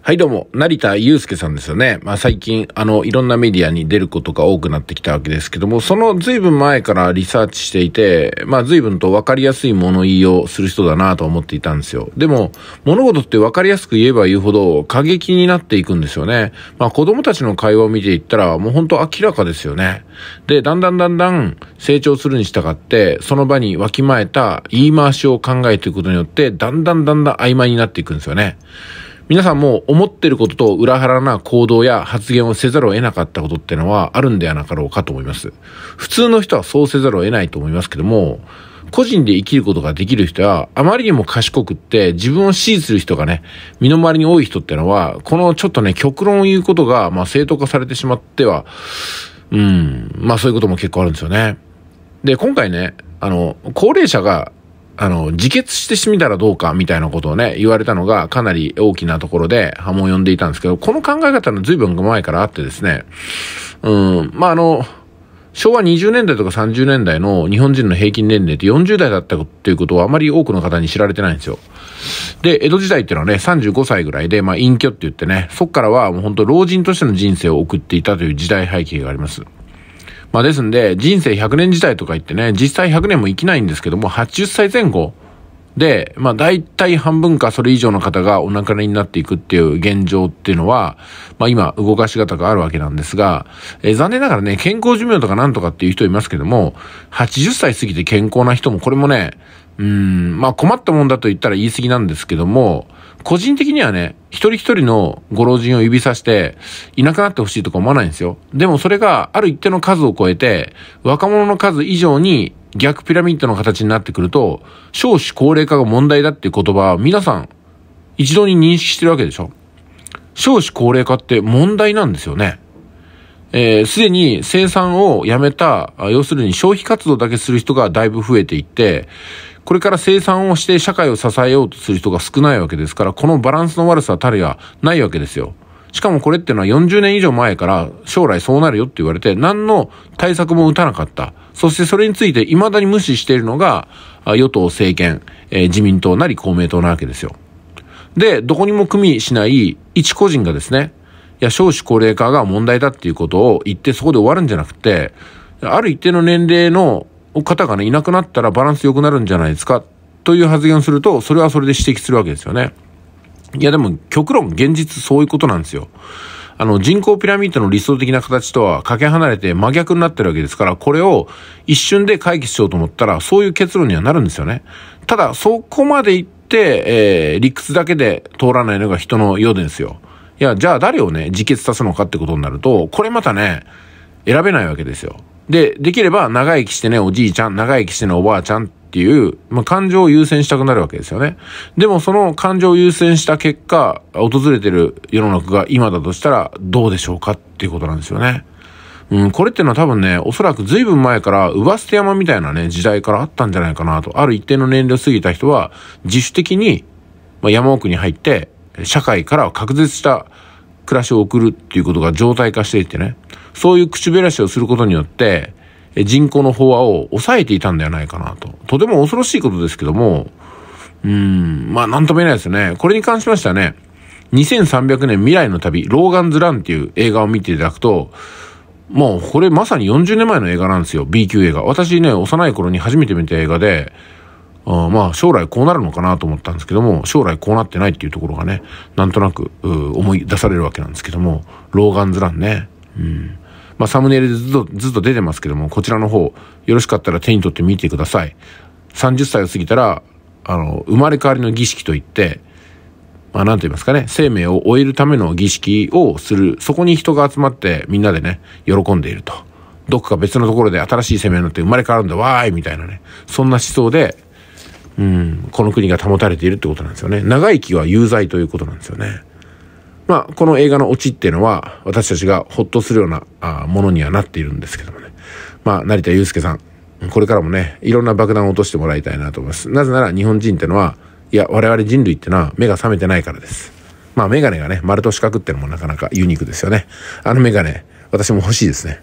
はいどうも、成田祐介さんですよね。まあ最近、あの、いろんなメディアに出ることが多くなってきたわけですけども、その随分前からリサーチしていて、まあ随分と分かりやすい物言いをする人だなと思っていたんですよ。でも、物事って分かりやすく言えば言うほど過激になっていくんですよね。まあ子供たちの会話を見ていったら、もう本当明らかですよね。で、だんだんだんだん成長するに従って、その場にわきまえた言い回しを考えていくことによって、だんだんだんだん曖昧になっていくんですよね。皆さんも思ってることと裏腹な行動や発言をせざるを得なかったことってのはあるんではなかろうかと思います。普通の人はそうせざるを得ないと思いますけども、個人で生きることができる人は、あまりにも賢くって自分を支持する人がね、身の回りに多い人ってのは、このちょっとね、極論を言うことが、まあ正当化されてしまっては、うん、まあそういうことも結構あるんですよね。で、今回ね、あの、高齢者があの、自決してみたらどうかみたいなことをね、言われたのがかなり大きなところで波紋を呼んでいたんですけど、この考え方の随分前からあってですね、うん、まあ、あの、昭和20年代とか30年代の日本人の平均年齢って40代だったっていうことはあまり多くの方に知られてないんですよ。で、江戸時代っていうのはね、35歳ぐらいで、まあ隠居って言ってね、そっからはもう本当老人としての人生を送っていたという時代背景があります。まあですんで、人生100年時代とか言ってね、実際100年も生きないんですけども、80歳前後で、まあ大体半分かそれ以上の方がお亡くなりになっていくっていう現状っていうのは、まあ今動かし方があるわけなんですが、えー、残念ながらね、健康寿命とかなんとかっていう人いますけども、80歳過ぎて健康な人もこれもね、うん、まあ困ったもんだと言ったら言い過ぎなんですけども、個人的にはね、一人一人のご老人を指さして、いなくなってほしいとか思わないんですよ。でもそれがある一定の数を超えて、若者の数以上に逆ピラミッドの形になってくると、少子高齢化が問題だっていう言葉は皆さん、一度に認識してるわけでしょ。少子高齢化って問題なんですよね。えー、すでに生産をやめた、要するに消費活動だけする人がだいぶ増えていって、これから生産をして社会を支えようとする人が少ないわけですから、このバランスの悪さたるやないわけですよ。しかもこれってのは40年以上前から将来そうなるよって言われて何の対策も打たなかった。そしてそれについて未だに無視しているのが与党政権、えー、自民党なり公明党なわけですよ。で、どこにも組みしない一個人がですね、いや、少子高齢化が問題だっていうことを言ってそこで終わるんじゃなくて、ある一定の年齢の方がね、いなくなったらバランス良くなるんじゃないですか、という発言をすると、それはそれで指摘するわけですよね。いや、でも、極論、現実そういうことなんですよ。あの、人口ピラミッドの理想的な形とはかけ離れて真逆になってるわけですから、これを一瞬で解決しようと思ったら、そういう結論にはなるんですよね。ただ、そこまで行って、えー、理屈だけで通らないのが人の世ですよ。いや、じゃあ誰をね、自決さすのかってことになると、これまたね、選べないわけですよ。で、できれば長生きしてね、おじいちゃん、長生きしてね、おばあちゃんっていう、まあ、感情を優先したくなるわけですよね。でもその感情を優先した結果、訪れてる世の中が今だとしたらどうでしょうかっていうことなんですよね。うん、これってのは多分ね、おそらく随分前から、上捨て山みたいなね、時代からあったんじゃないかなと。ある一定の年齢を過ぎた人は、自主的に、まあ、山奥に入って、社会からは隔絶した暮らしを送るっていうことが常態化していってね、そういう口減らしをすることによって、人口の飽和を抑えていたんではないかなと。とても恐ろしいことですけども、うん、まあなんとも言えないですね。これに関しましてはね、2300年未来の旅、ローガンズランっていう映画を見ていただくと、もうこれまさに40年前の映画なんですよ。B 級映画。私ね、幼い頃に初めて見た映画で、あまあ将来こうなるのかなと思ったんですけども、将来こうなってないっていうところがね、なんとなく、思い出されるわけなんですけども、老眼ズラんね。うん。まあサムネイルでずっと、ずっと出てますけども、こちらの方、よろしかったら手に取ってみてください。30歳を過ぎたら、あの、生まれ変わりの儀式といって、まあ、なて言いますかね、生命を終えるための儀式をする、そこに人が集まってみんなでね、喜んでいると。どっか別のところで新しい生命になって生まれ変わるんだ、わーいみたいなね、そんな思想で、うん、この国が保たれているってことなんですよね。長生きは有罪ということなんですよね。まあ、この映画のオチっていうのは、私たちがほっとするようなあものにはなっているんですけどもね。まあ、成田悠介さん、これからもね、いろんな爆弾を落としてもらいたいなと思います。なぜなら日本人ってのは、いや、我々人類ってのは目が覚めてないからです。まあ、メガネがね、丸と四角ってのもなかなかユニークですよね。あのメガネ、私も欲しいですね。